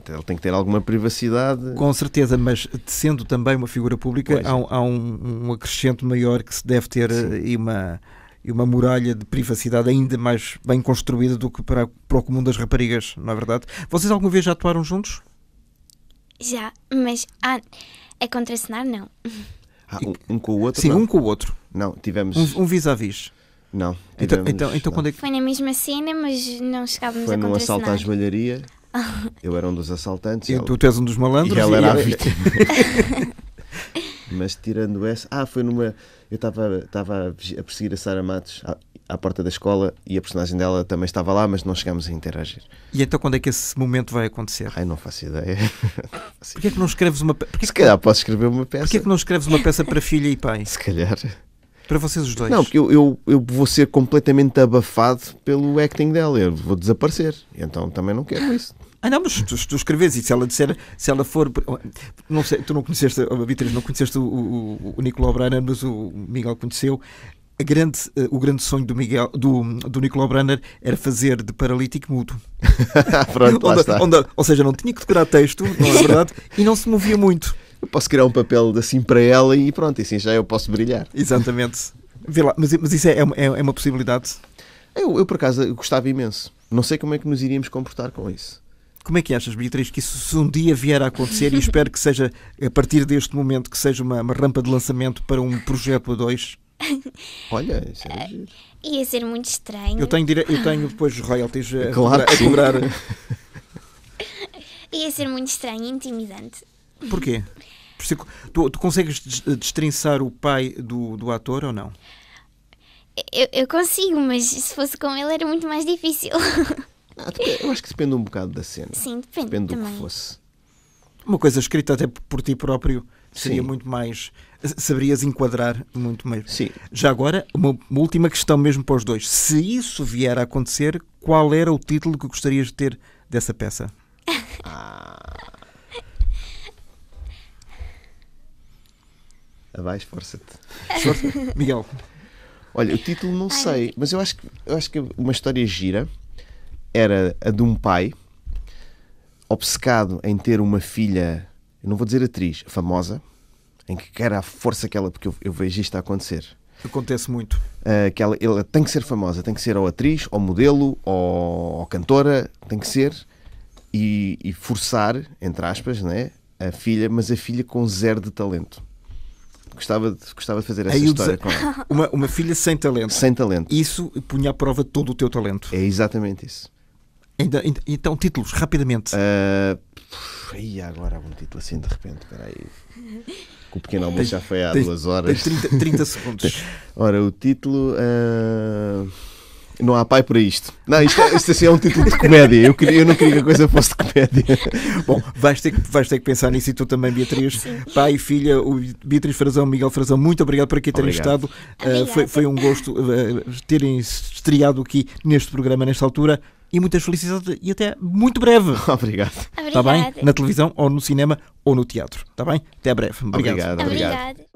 ele tem que ter alguma privacidade. Com certeza, mas sendo também uma figura pública, há, um, há um, um, acrescento maior que se deve ter eh, e uma e uma muralha de privacidade ainda mais bem construída do que para, para o comum das raparigas, não é verdade? Vocês alguma vez já atuaram juntos? Já, mas ah, é contra não. Ah, um, um, com o outro? Sim, não. um com o outro. Não, tivemos. Um vis-à-vis. -vis. Não. Então, então, então não. quando é que... Foi na mesma cena, mas não chegávamos Foi a Foi num assalto à joalharia. Eu era um dos assaltantes. E ela... tu tens um dos malandros. E ela era a é vítima. mas tirando essa. Ah, foi numa. Eu estava a perseguir a Sara Matos à, à, porta da escola e a personagem dela também estava lá, mas não chegámos a interagir. E então quando é que esse momento vai acontecer? Ai, não faço ideia. Porquê é que não escreves uma. Porquê Se que... calhar posso escrever uma peça. Porquê é que não escreves uma peça para filha e pai? Se calhar. Para vocês os dois? Não, porque eu, eu, eu vou ser completamente abafado pelo acting dela. Eu vou desaparecer. Então também não quero isso. Ah, não, mas tu, tu escreves e se ela disser, se ela for. Não sei, tu não conheceste, a oh, Beatriz, não conheceste o, o, o Nicolau Branner, mas o Miguel conheceu. Grande, eh, o grande sonho do, Miguel, do, do Nicolau Branner era fazer de paralítico mudo. Pronto, onde, onde, ou seja, não tinha que decorar texto, não é verdade? e não se movia muito eu posso criar um papel assim para ela e pronto, e assim já eu posso brilhar. Exatamente. Vê lá, mas, mas isso é, é, é, uma possibilidade? Eu, eu por acaso gostava imenso. Não sei como é que nos iríamos comportar com isso. Como é que achas, Beatriz, que isso se um dia vier a acontecer, e espero que seja a partir deste momento que seja uma, uma rampa de lançamento para um projeto a dois? Olha, isso é eh, Ia ser muito estranho. Eu tenho, dire... eu tenho depois royalties claro a cobrar. A cobrar. Ia ser muito estranho e intimidante. Porquê? Tu, tu consegues destrinçar o pai do, do ator ou não? Eu, eu consigo, mas se fosse com ele era muito mais difícil. Eu acho que depende um bocado da cena. Sim, depende. Depende do também. que fosse. Uma coisa escrita até por ti próprio seria Sim. muito mais. Saberias enquadrar muito mais. Sim. Já agora, uma, uma, última questão mesmo para os dois. Se isso vier a acontecer, qual era o título que gostarias de ter dessa peça? Ah. Tá vai, te Miguel. Olha, o título não Ai, sei, mas eu acho, que, eu acho que uma história gira era a de um pai obcecado em ter uma filha, não vou dizer atriz, famosa, em que quer a força que ela, porque eu, eu vejo isto a acontecer. Acontece muito. Uh, que ela, ela, tem que ser famosa, tem que ser ou atriz, ou modelo, ou, ou cantora, tem que ser, e, e, forçar, entre aspas, né, a filha, mas a filha com zero de talento gostava de, gostava de fazer essa história com ela. Uma, uma filha sem talento. Sem talento. Isso punha à prova todo o teu talento. É exatamente isso. Então, títulos, rapidamente. Uh, agora há um título assim de repente, peraí. Que o pequeno almoço já foi há duas horas. 30, 30 segundos. Ora, o título. Uh... Não há pai para isto. Não, isto, é, isto assim é um título de comédia. Eu, queria, eu não queria que a coisa fosse de comédia. Bom, vais ter, que, vais ter que pensar nisso e tu também, Beatriz. Sim. Pai e filha, o Beatriz Frazão, Miguel Frazão, muito obrigado por aqui terem estado. Uh, foi, foi, um gosto uh, terem estreado aqui neste programa, nesta altura e muitas felicidades e até muito breve. Obrigado. Está tá bem? Na televisão, ou no cinema, ou no teatro. Está bem? Até breve. Obrigado. Obrigado. Obrigado.